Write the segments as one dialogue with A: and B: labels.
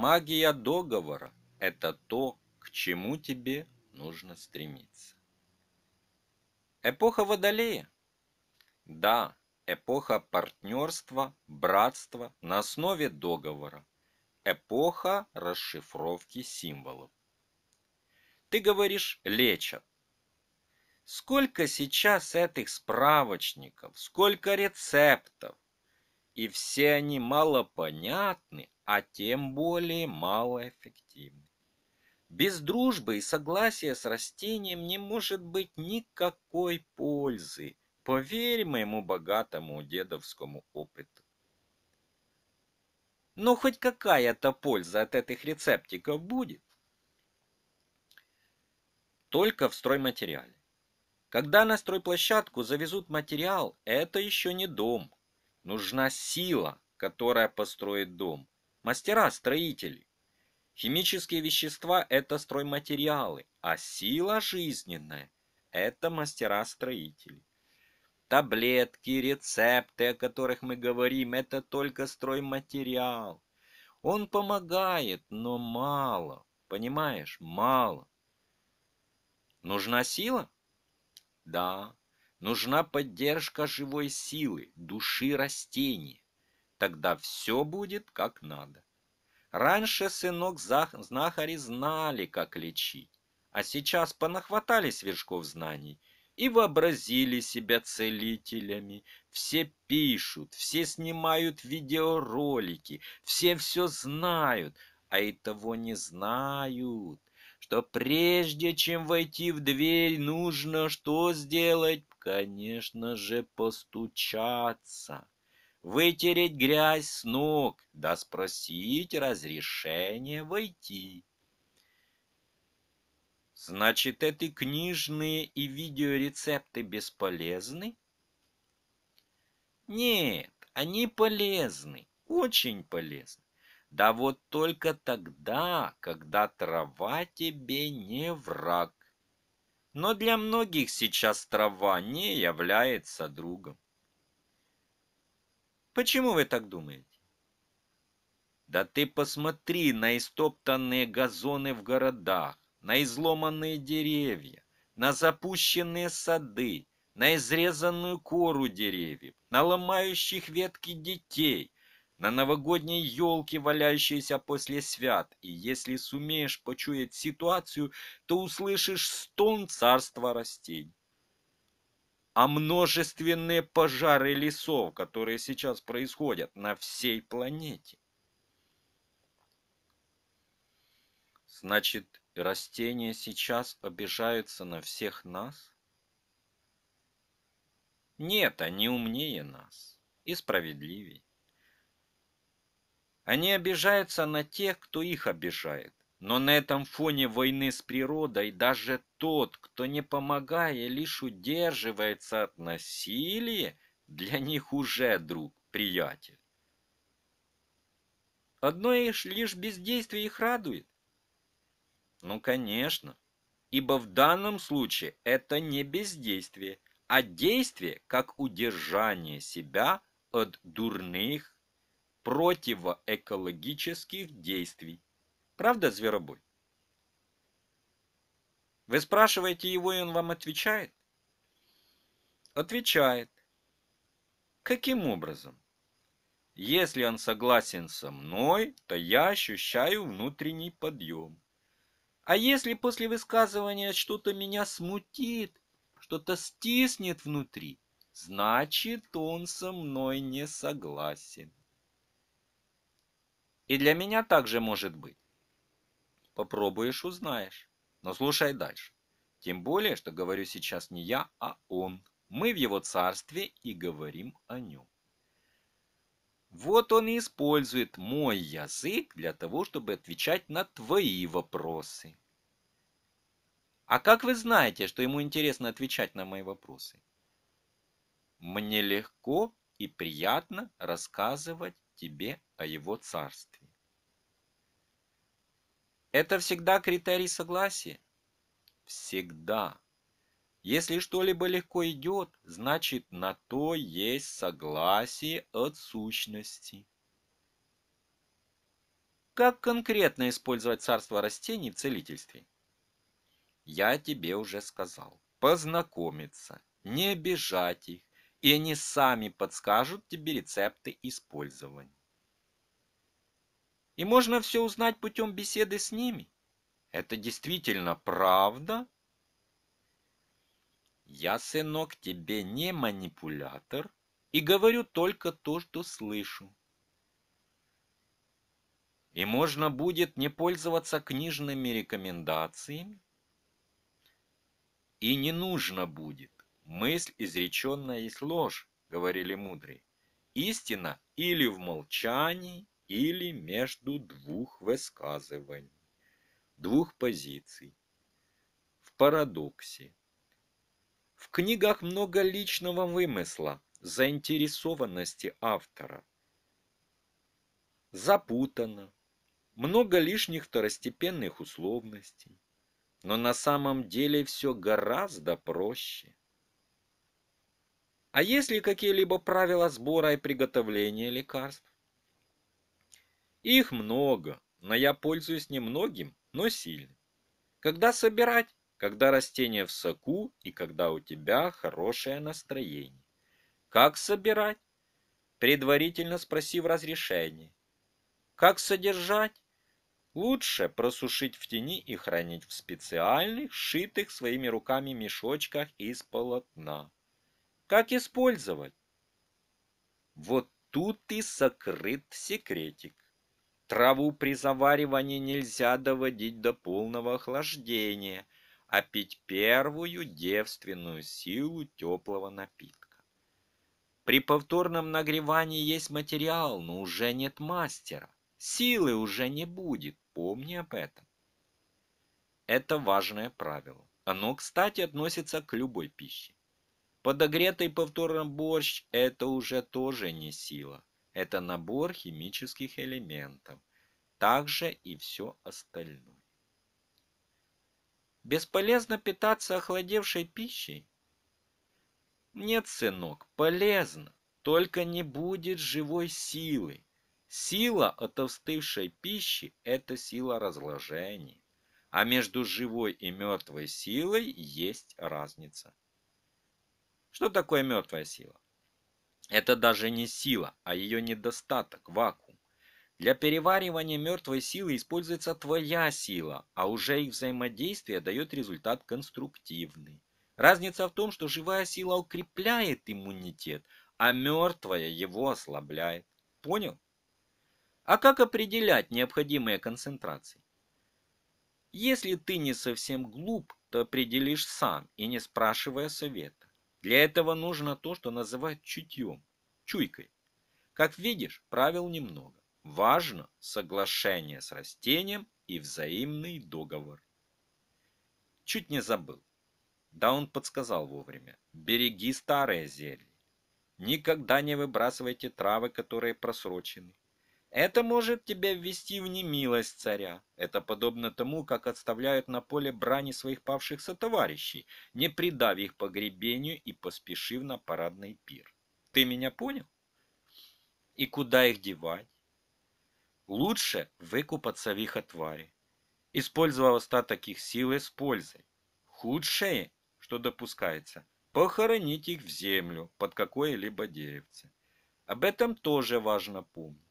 A: Магия договора – это то, к чему тебе нужно стремиться. Эпоха Водолея? Да, эпоха партнерства, братства на основе договора. Эпоха расшифровки символов. Ты говоришь «лечат». Сколько сейчас этих справочников, сколько рецептов, и все они малопонятны, а тем более малоэффективны. Без дружбы и согласия с растением не может быть никакой пользы, поверь моему богатому дедовскому опыту. Но хоть какая-то польза от этих рецептиков будет. Только в стройматериале. Когда на стройплощадку завезут материал, это еще не дом. Нужна сила, которая построит дом мастера-строители. Химические вещества – это стройматериалы, а сила жизненная – это мастера-строители. Таблетки, рецепты, о которых мы говорим, это только стройматериал. Он помогает, но мало, понимаешь, мало. Нужна сила? Да. Нужна поддержка живой силы, души растений. Тогда все будет как надо. Раньше сынок знахари знали, как лечить, а сейчас понахватали свершков знаний и вообразили себя целителями. Все пишут, все снимают видеоролики, все все знают, а и того не знают, что прежде чем войти в дверь, нужно что сделать? Конечно же, постучаться вытереть грязь с ног, да спросить разрешение войти. Значит, эти книжные и видеорецепты бесполезны? Нет, они полезны, очень полезны. Да вот только тогда, когда трава тебе не враг. Но для многих сейчас трава не является другом. Почему вы так думаете? Да ты посмотри на истоптанные газоны в городах, на изломанные деревья, на запущенные сады, на изрезанную кору деревьев, на ломающих ветки детей, на новогодние елки, валяющиеся после свят. И если сумеешь почуять ситуацию, то услышишь стон царства растений а множественные пожары лесов, которые сейчас происходят на всей планете. Значит, растения сейчас обижаются на всех нас? Нет, они умнее нас и справедливее. Они обижаются на тех, кто их обижает. Но на этом фоне войны с природой даже тот, кто не помогая, лишь удерживается от насилия, для них уже друг-приятель. Одно лишь бездействие их радует. Ну, конечно, ибо в данном случае это не бездействие, а действие как удержание себя от дурных противоэкологических действий. Правда, зверобой? Вы спрашиваете его, и он вам отвечает? Отвечает. Каким образом? Если он согласен со мной, то я ощущаю внутренний подъем. А если после высказывания что-то меня смутит, что-то стиснет внутри, значит, он со мной не согласен. И для меня также может быть. Попробуешь, узнаешь. Но слушай дальше. Тем более, что говорю сейчас не я, а он. Мы в его царстве и говорим о нем. Вот он и использует мой язык для того, чтобы отвечать на твои вопросы. А как вы знаете, что ему интересно отвечать на мои вопросы? Мне легко и приятно рассказывать тебе о его царстве. Это всегда критерий согласия. Всегда. Если что-либо легко идет, значит на то есть согласие от сущности. Как конкретно использовать царство растений в целительстве? Я тебе уже сказал. Познакомиться, не обижать их, и они сами подскажут тебе рецепты использования. И можно все узнать путем беседы с ними. Это действительно правда? Я, сынок, тебе не манипулятор и говорю только то, что слышу. И можно будет не пользоваться книжными рекомендациями? И не нужно будет. Мысль, изреченная есть ложь, говорили мудрые. Истина или в молчании, или между двух высказываний, двух позиций, в парадоксе. В книгах много личного вымысла, заинтересованности автора. Запутано, много лишних второстепенных условностей, но на самом деле все гораздо проще. А есть ли какие-либо правила сбора и приготовления лекарств? Их много, но я пользуюсь немногим, но сильно. Когда собирать? Когда растение в соку и когда у тебя хорошее настроение. Как собирать? Предварительно спросив разрешение. Как содержать? Лучше просушить в тени и хранить в специальных, сшитых своими руками мешочках из полотна. Как использовать? Вот тут и сокрыт секретик. Траву при заваривании нельзя доводить до полного охлаждения, а пить первую девственную силу теплого напитка. При повторном нагревании есть материал, но уже нет мастера. Силы уже не будет, помни об этом. Это важное правило. Оно, кстати, относится к любой пище. Подогретый повторно борщ – это уже тоже не сила. Это набор химических элементов. Также и все остальное. Бесполезно питаться охладевшей пищей? Нет, сынок, полезно. Только не будет живой силы. Сила от остывшей пищи – это сила разложения. А между живой и мертвой силой есть разница. Что такое мертвая сила? Это даже не сила, а ее недостаток, вакуум. Для переваривания мертвой силы используется твоя сила, а уже их взаимодействие дает результат конструктивный. Разница в том, что живая сила укрепляет иммунитет, а мертвая его ослабляет. Понял? А как определять необходимые концентрации? Если ты не совсем глуп, то определишь сам и не спрашивая совета. Для этого нужно то, что называют чутьем, чуйкой. Как видишь, правил немного. Важно соглашение с растением и взаимный договор. Чуть не забыл. Да он подсказал вовремя. Береги старые зелья. Никогда не выбрасывайте травы, которые просрочены. Это может тебя ввести в немилость царя. Это подобно тому, как отставляют на поле брани своих павших сотоварищей, не придав их погребению и поспешив на парадный пир. Ты меня понял? И куда их девать? Лучше выкупаться в их отваре, использовав остаток их силы с пользой. Худшее, что допускается, похоронить их в землю под какое-либо деревце. Об этом тоже важно помнить.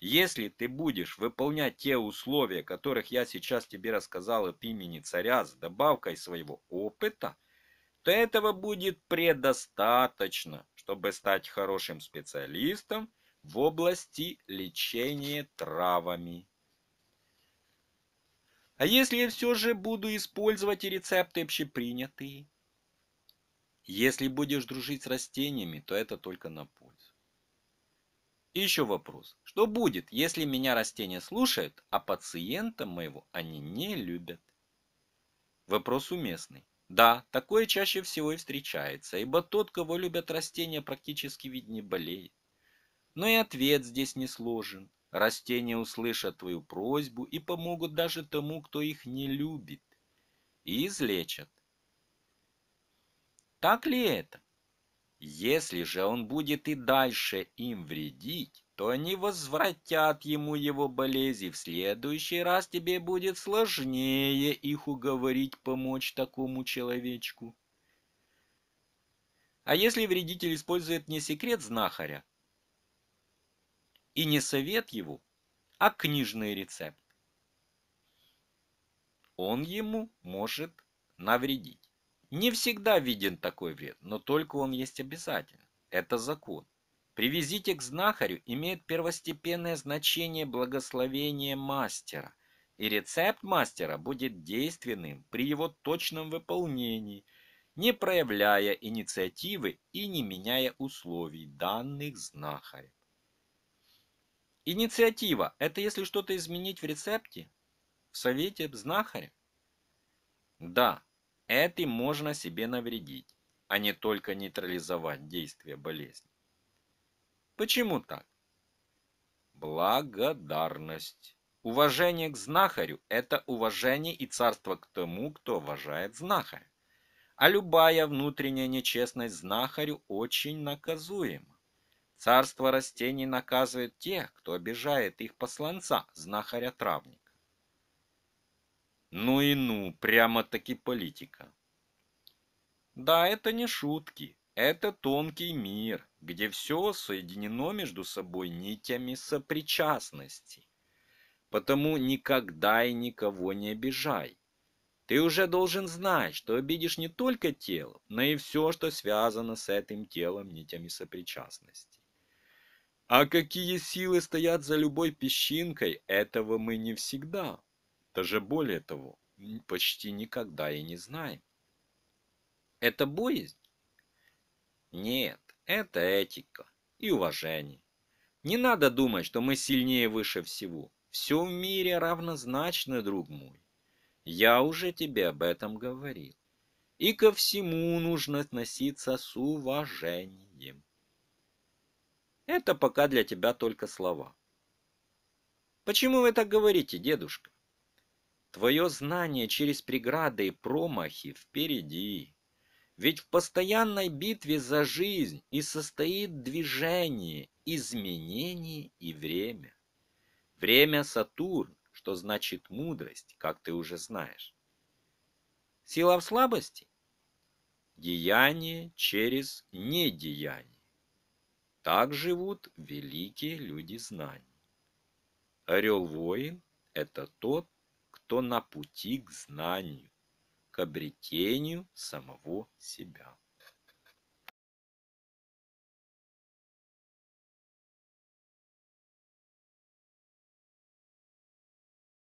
A: Если ты будешь выполнять те условия, которых я сейчас тебе рассказал от имени царя с добавкой своего опыта, то этого будет предостаточно, чтобы стать хорошим специалистом в области лечения травами. А если я все же буду использовать и рецепты общепринятые? Если будешь дружить с растениями, то это только на пользу. И еще вопрос. Что будет, если меня растения слушают, а пациента моего они не любят? Вопрос уместный. Да, такое чаще всего и встречается, ибо тот, кого любят растения, практически ведь не болеет. Но и ответ здесь не сложен. Растения услышат твою просьбу и помогут даже тому, кто их не любит. И излечат. Так ли это? Если же он будет и дальше им вредить, то они возвратят ему его болезни. в следующий раз тебе будет сложнее их уговорить помочь такому человечку. А если вредитель использует не секрет знахаря и не совет его, а книжный рецепт, он ему может навредить. Не всегда виден такой вред, но только он есть обязательно. Это закон. Привезите к знахарю имеет первостепенное значение благословение мастера, и рецепт мастера будет действенным при его точном выполнении, не проявляя инициативы и не меняя условий данных знахаря. Инициатива – это если что-то изменить в рецепте? В совете знахаря? Да, Этим можно себе навредить, а не только нейтрализовать действие болезни. Почему так? Благодарность. Уважение к знахарю – это уважение и царство к тому, кто уважает знахаря. А любая внутренняя нечестность знахарю очень наказуема. Царство растений наказывает тех, кто обижает их посланца, знахаря травни. Ну и ну, прямо-таки политика. Да, это не шутки. Это тонкий мир, где все соединено между собой нитями сопричастности. Потому никогда и никого не обижай. Ты уже должен знать, что обидишь не только тело, но и все, что связано с этим телом нитями сопричастности. А какие силы стоят за любой песчинкой, этого мы не всегда даже более того, почти никогда и не знаем. Это боязнь? Нет, это этика и уважение. Не надо думать, что мы сильнее выше всего. Все в мире равнозначно, друг мой. Я уже тебе об этом говорил. И ко всему нужно относиться с уважением. Это пока для тебя только слова. Почему вы так говорите, дедушка? Твое знание через преграды и промахи впереди. Ведь в постоянной битве за жизнь и состоит движение, изменение и время. Время Сатурн, что значит мудрость, как ты уже знаешь. Сила в слабости? Деяние через недеяние. Так живут великие люди знаний. Орел-воин — это тот, кто на пути к знанию, к обретению самого себя.